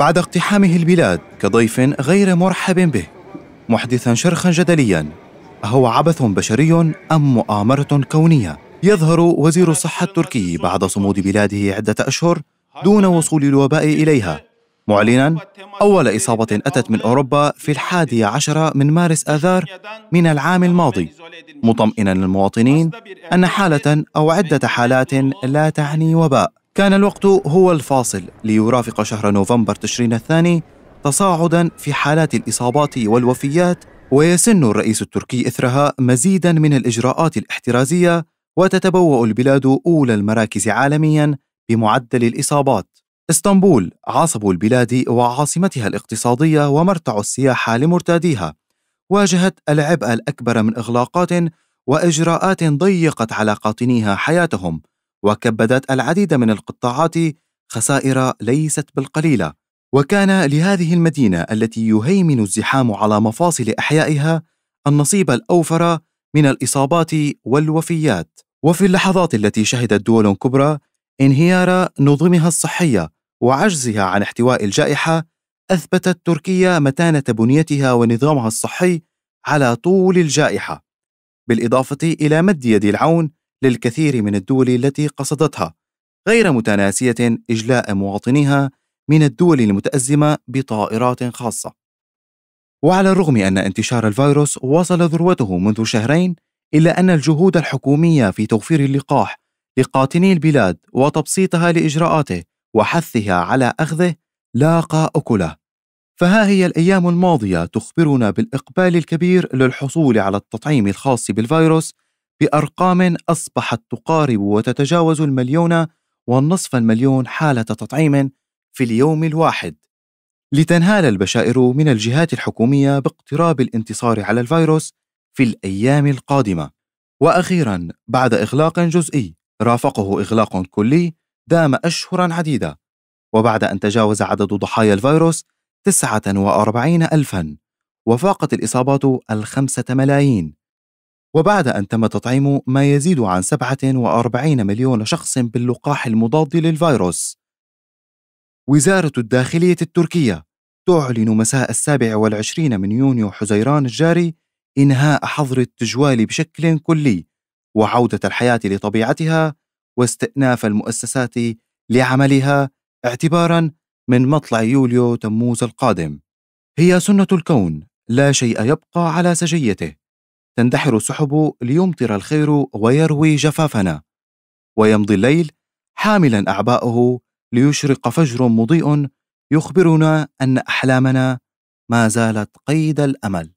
بعد اقتحامه البلاد كضيف غير مرحب به محدثا شرخا جدليا أهو عبث بشري أم مؤامرة كونية يظهر وزير الصحة التركي بعد صمود بلاده عدة أشهر دون وصول الوباء إليها معلنا أول إصابة أتت من أوروبا في الحادي عشر من مارس آذار من العام الماضي مطمئنا للمواطنين أن حالة أو عدة حالات لا تعني وباء كان الوقت هو الفاصل ليرافق شهر نوفمبر تشرين الثاني تصاعدا في حالات الاصابات والوفيات ويسن الرئيس التركي اثرها مزيدا من الاجراءات الاحترازيه وتتبوا البلاد اولى المراكز عالميا بمعدل الاصابات. اسطنبول عصب البلاد وعاصمتها الاقتصاديه ومرتع السياحه لمرتاديها. واجهت العبء الاكبر من اغلاقات واجراءات ضيقت على قاطنيها حياتهم وكبدت العديد من القطاعات خسائر ليست بالقليله وكان لهذه المدينه التي يهيمن الزحام على مفاصل احيائها النصيب الاوفر من الاصابات والوفيات وفي اللحظات التي شهدت دول كبرى انهيار نظمها الصحيه وعجزها عن احتواء الجائحه اثبتت تركيا متانه بنيتها ونظامها الصحي على طول الجائحه بالاضافه الى مد يد العون للكثير من الدول التي قصدتها غير متناسية إجلاء مواطنيها من الدول المتأزمة بطائرات خاصة. وعلى الرغم أن انتشار الفيروس وصل ذروته منذ شهرين، إلا أن الجهود الحكومية في توفير اللقاح لقاتني البلاد وتبسيطها لإجراءاته وحثها على أخذه لاقى أكله. فها هي الأيام الماضية تخبرنا بالإقبال الكبير للحصول على التطعيم الخاص بالفيروس بأرقام أصبحت تقارب وتتجاوز المليون والنصف المليون حالة تطعيم في اليوم الواحد لتنهال البشائر من الجهات الحكومية باقتراب الانتصار على الفيروس في الأيام القادمة وأخيرا بعد إغلاق جزئي رافقه إغلاق كلي دام أشهرا عديدة وبعد أن تجاوز عدد ضحايا الفيروس وأربعين ألفا وفاقت الإصابات الخمسة ملايين وبعد أن تم تطعيم ما يزيد عن 47 مليون شخص باللقاح المضاد للفيروس. وزارة الداخلية التركية تعلن مساء السابع والعشرين من يونيو حزيران الجاري إنهاء حظر التجوال بشكل كلي وعودة الحياة لطبيعتها واستئناف المؤسسات لعملها اعتبارا من مطلع يوليو تموز القادم. هي سنة الكون، لا شيء يبقى على سجيته. تندحر سحب ليمطر الخير ويروي جفافنا ويمضي الليل حاملا اعباءه ليشرق فجر مضيء يخبرنا ان احلامنا ما زالت قيد الامل